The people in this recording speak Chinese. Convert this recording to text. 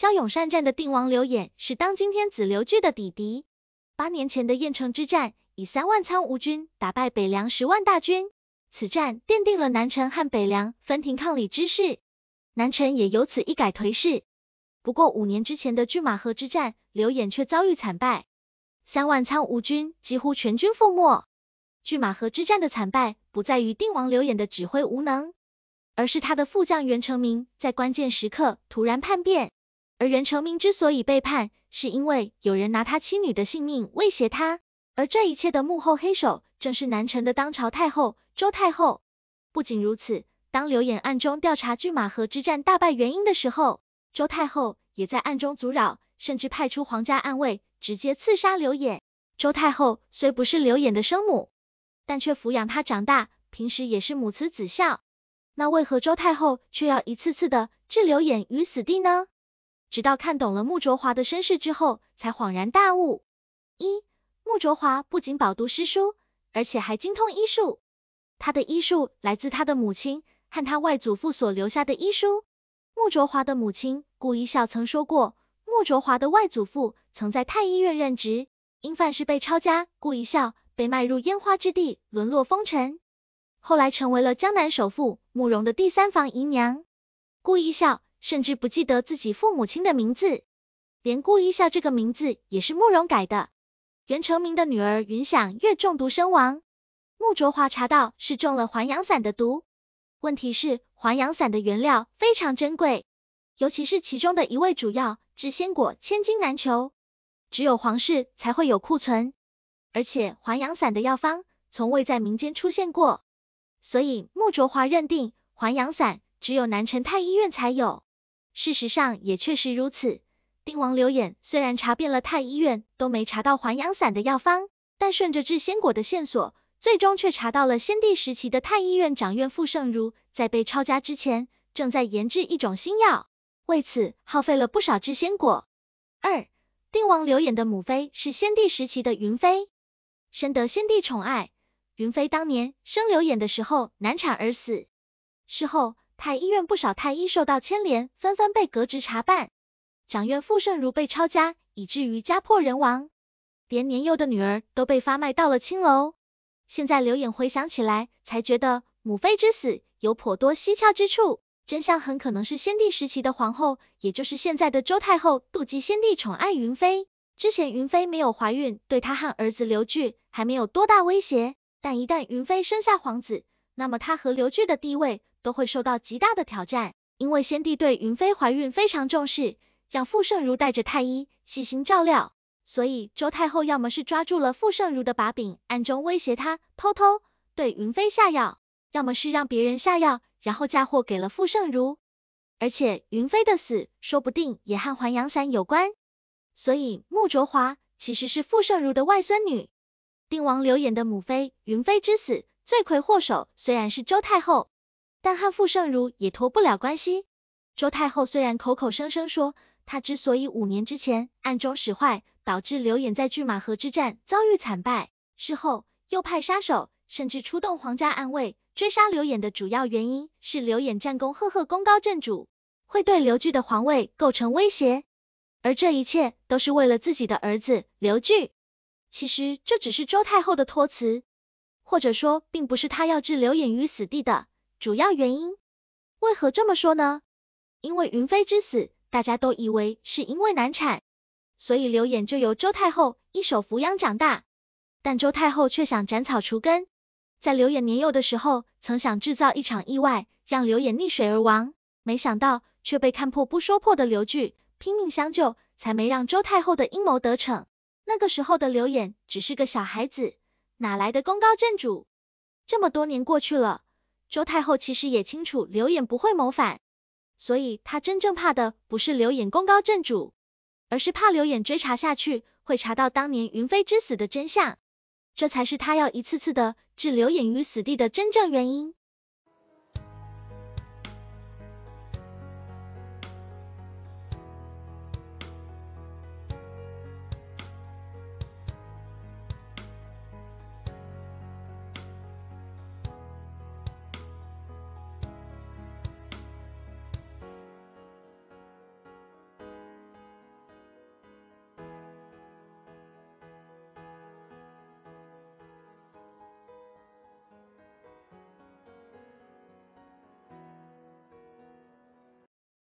骁勇善战的定王刘演是当今天子刘据的弟弟。八年前的邺城之战，以三万苍梧军打败北凉十万大军，此战奠定了南陈和北凉分庭抗礼之势，南陈也由此一改颓势。不过五年之前的拒马河之战，刘演却遭遇惨败，三万苍梧军几乎全军覆没。拒马河之战的惨败不在于定王刘演的指挥无能，而是他的副将袁成明在关键时刻突然叛变。而袁成明之所以背叛，是因为有人拿他妻女的性命威胁他，而这一切的幕后黑手正是南陈的当朝太后周太后。不仅如此，当刘演暗中调查拒马河之战大败原因的时候，周太后也在暗中阻扰，甚至派出皇家暗卫直接刺杀刘演。周太后虽不是刘演的生母，但却抚养他长大，平时也是母慈子孝。那为何周太后却要一次次的置刘演于死地呢？直到看懂了穆卓华的身世之后，才恍然大悟。一，穆卓华不仅饱读诗书，而且还精通医术。他的医术来自他的母亲和他外祖父所留下的医书。穆卓华的母亲顾一笑曾说过，穆卓华的外祖父曾在太医院任职，因犯事被抄家，顾一笑被卖入烟花之地，沦落风尘，后来成为了江南首富慕容的第三房姨娘，顾一笑。甚至不记得自己父母亲的名字，连顾一笑这个名字也是慕容改的。袁成明的女儿云想月中毒身亡，穆卓华查到是中了还阳散的毒。问题是，还阳散的原料非常珍贵，尤其是其中的一味主药知仙果，千金难求，只有皇室才会有库存。而且还阳散的药方从未在民间出现过，所以穆卓华认定还阳散只有南城太医院才有。事实上也确实如此，丁王刘衍虽然查遍了太医院都没查到还阳散的药方，但顺着制仙果的线索，最终却查到了先帝时期的太医院长院傅盛如，在被抄家之前，正在研制一种新药，为此耗费了不少制仙果。二，定王刘衍的母妃是先帝时期的云妃，深得先帝宠爱。云妃当年生刘衍的时候难产而死，事后。太医院不少太医受到牵连，纷纷被革职查办。长院傅盛如被抄家，以至于家破人亡，连年幼的女儿都被发卖到了青楼。现在刘衍回想起来，才觉得母妃之死有颇多蹊跷之处，真相很可能是先帝时期的皇后，也就是现在的周太后，妒忌先帝宠爱云妃。之前云妃没有怀孕，对她和儿子刘据还没有多大威胁，但一旦云妃生下皇子，那么她和刘据的地位。都会受到极大的挑战，因为先帝对云妃怀孕非常重视，让傅盛如带着太医细心照料，所以周太后要么是抓住了傅盛如的把柄，暗中威胁他偷偷对云妃下药，要么是让别人下药，然后嫁祸给了傅盛如。而且云妃的死说不定也和还阳散有关，所以穆卓华其实是傅盛如的外孙女，定王刘演的母妃。云妃之死，罪魁祸首虽然是周太后。但汉傅盛如也脱不了关系。周太后虽然口口声声说，她之所以五年之前暗中使坏，导致刘演在拒马河之战遭遇惨败，事后又派杀手，甚至出动皇家暗卫追杀刘演的主要原因是刘演战功赫赫，功高震主，会对刘据的皇位构成威胁。而这一切都是为了自己的儿子刘据。其实这只是周太后的托辞，或者说并不是他要置刘演于死地的。主要原因为何这么说呢？因为云飞之死，大家都以为是因为难产，所以刘演就由周太后一手抚养长大。但周太后却想斩草除根，在刘演年幼的时候，曾想制造一场意外，让刘演溺水而亡，没想到却被看破不说破的刘据拼命相救，才没让周太后的阴谋得逞。那个时候的刘演只是个小孩子，哪来的功高震主？这么多年过去了。周太后其实也清楚刘演不会谋反，所以她真正怕的不是刘演功高震主，而是怕刘演追查下去会查到当年云飞之死的真相，这才是她要一次次的置刘演于死地的真正原因。